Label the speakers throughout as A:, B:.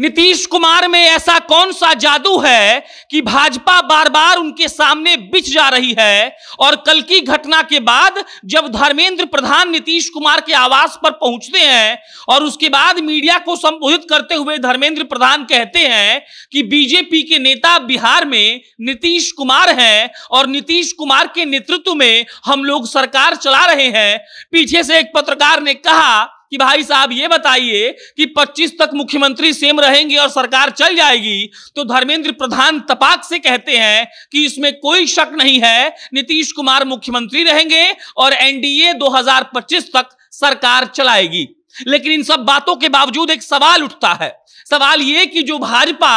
A: नीतीश कुमार में ऐसा कौन सा जादू है कि भाजपा बार बार उनके सामने बिछ जा रही है और कल की घटना के बाद जब धर्मेंद्र प्रधान नीतीश कुमार के आवास पर पहुंचते हैं और उसके बाद मीडिया को संबोधित करते हुए धर्मेंद्र प्रधान कहते हैं कि बीजेपी के नेता बिहार में नीतीश कुमार हैं और नीतीश कुमार के नेतृत्व में हम लोग सरकार चला रहे हैं पीछे से एक पत्रकार ने कहा कि भाई साहब ये बताइए कि 25 तक मुख्यमंत्री सेम रहेंगे और सरकार चल जाएगी तो धर्मेंद्र प्रधान तपाक से कहते हैं कि इसमें कोई शक नहीं है नीतीश कुमार मुख्यमंत्री रहेंगे और एनडीए 2025 तक सरकार चलाएगी लेकिन इन सब बातों के बावजूद एक सवाल उठता है सवाल ये कि जो भाजपा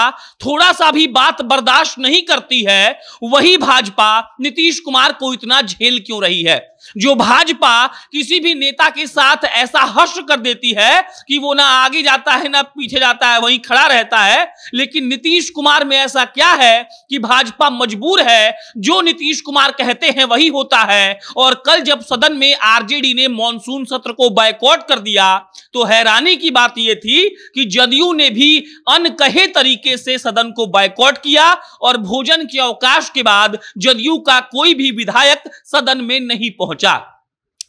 A: थोड़ा सा भी बात बर्दाश्त नहीं करती है वही भाजपा नीतीश कुमार को इतना झेल क्यों रही है जो भाजपा किसी भी नेता के साथ ऐसा हर्ष कर देती है कि वो ना आगे जाता है ना पीछे जाता है वहीं खड़ा रहता है लेकिन नीतीश कुमार में ऐसा क्या है कि भाजपा मजबूर है जो नीतीश कुमार कहते हैं वही होता है और कल जब सदन में आरजेडी ने मानसून सत्र को बायकॉट कर दिया तो हैरानी की बात यह थी कि जदयू ने भी अनकहे तरीके से सदन को बायकॉट किया और भोजन के अवकाश के बाद जदयू का कोई भी विधायक सदन में नहीं पहुंचा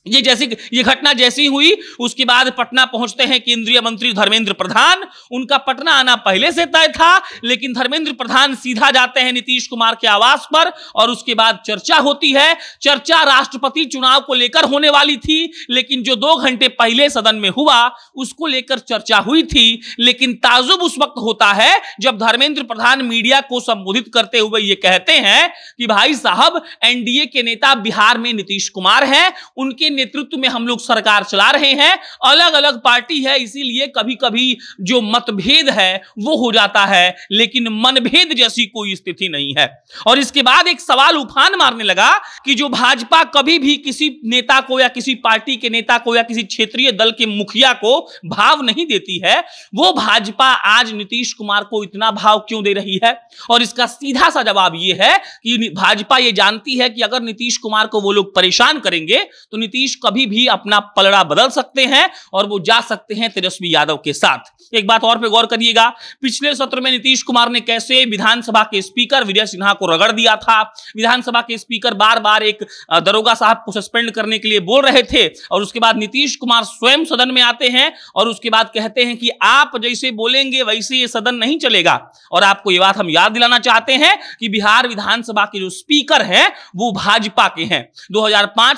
A: ये जैसी ये घटना जैसी हुई उसके बाद पटना पहुंचते हैं केंद्रीय मंत्री धर्मेंद्र प्रधान उनका पटना आना पहले से तय था लेकिन धर्मेंद्र प्रधान सीधा जाते हैं नीतीश कुमार के आवास पर और उसके बाद चर्चा होती है चर्चा राष्ट्रपति चुनाव को लेकर होने वाली थी लेकिन जो दो घंटे पहले सदन में हुआ उसको लेकर चर्चा हुई थी लेकिन ताजुब उस वक्त होता है जब धर्मेंद्र प्रधान मीडिया को संबोधित करते हुए ये कहते हैं कि भाई साहब एनडीए के नेता बिहार में नीतीश कुमार हैं उनके नेतृत्व में हम लोग सरकार चला रहे हैं अलग अलग पार्टी है इसीलिए कभी कभी जो मतभेद है वो हो जाता है लेकिन मनभेद जैसी कोई स्थिति नहीं है और इसके बाद एक सवाल उफान मारने लगा कि जो भाजपा कभी भी किसी नेता को या किसी पार्टी के नेता को या किसी क्षेत्रीय दल के मुखिया को भाव नहीं देती है वो भाजपा आज नीतीश कुमार को इतना भाव क्यों दे रही है और इसका सीधा सा जवाब यह है कि भाजपा ये जानती है कि अगर नीतीश कुमार को वो लोग परेशान करेंगे तो नीतीश नीतीश कभी भी अपना पलड़ा बदल सकते हैं और वो जा सकते हैं तेजस्वी यादव के साथ एक बात और पे गौर करिएगा पिछले सत्र में नीतीश कुमार ने कैसे विधानसभा के स्पीकर विजय सिन्हा को रगड़ दिया था विधानसभा के स्पीकर बार बार एक दरोगा साहब को सस्पेंड करने के लिए बोल रहे थे और उसके बाद नीतीश कुमार स्वयं सदन में आते हैं और उसके बाद कहते हैं कि आप जैसे बोलेंगे वैसे ये सदन नहीं चलेगा और आपको ये बात हम याद दिलाना चाहते हैं कि बिहार विधानसभा के जो स्पीकर हैं वो भाजपा के हैं दो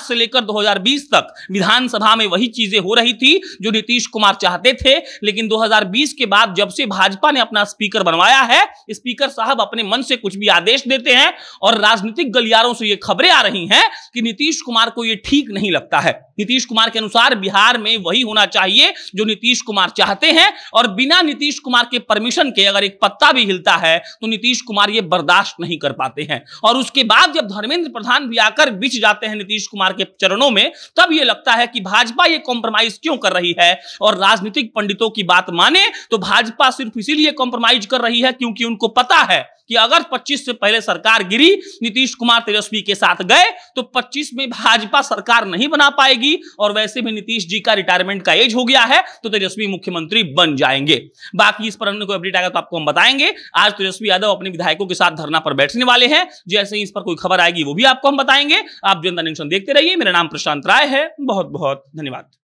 A: से लेकर दो 2020 तक विधानसभा में वही चीजें हो रही थी जो नीतीश कुमार चाहते थे लेकिन 2020 के बाद जब से भाजपा ने अपना स्पीकर बनवाया है स्पीकर साहब अपने मन से कुछ भी आदेश देते हैं और राजनीतिक गलियारों से ये खबरें आ रही हैं कि नीतीश कुमार को ये ठीक नहीं लगता है नीतीश कुमार के अनुसार बिहार में वही होना चाहिए जो नीतीश कुमार चाहते हैं और बिना नीतीश कुमार के परमिशन के अगर एक पत्ता भी हिलता है तो नीतीश कुमार ये बर्दाश्त नहीं कर पाते हैं और उसके बाद जब धर्मेंद्र प्रधान भी आकर बिछ जाते हैं नीतीश कुमार के चरणों में तब ये लगता है कि भाजपा ये कॉम्प्रोमाइज क्यों कर रही है और राजनीतिक पंडितों की बात माने तो भाजपा सिर्फ इसीलिए कॉम्प्रोमाइज कर रही है क्योंकि उनको पता है कि अगर 25 से पहले सरकार गिरी नीतीश कुमार तेजस्वी के साथ गए तो 25 में भाजपा सरकार नहीं बना पाएगी और वैसे भी नीतीश जी का रिटायरमेंट का एज हो गया है तो तेजस्वी मुख्यमंत्री बन जाएंगे बाकी इस पर हमने कोई अपडेट आएगा तो आपको हम बताएंगे आज तेजस्वी यादव अपने विधायकों के साथ धरना पर बैठने वाले हैं जैसे ही इस पर कोई खबर आएगी वो भी आपको हम बताएंगे आप जनता न्यूज देखते रहिए मेरा नाम प्रशांत राय है बहुत बहुत धन्यवाद